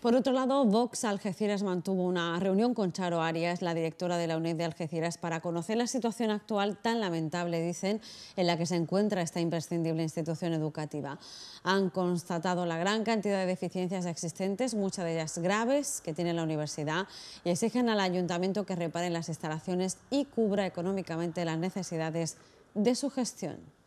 Por otro lado, Vox Algeciras mantuvo una reunión con Charo Arias, la directora de la UNED de Algeciras, para conocer la situación actual tan lamentable, dicen, en la que se encuentra esta imprescindible institución educativa. Han constatado la gran cantidad de deficiencias existentes, muchas de ellas graves, que tiene la universidad y exigen al ayuntamiento que reparen las instalaciones y cubra económicamente las necesidades de su gestión.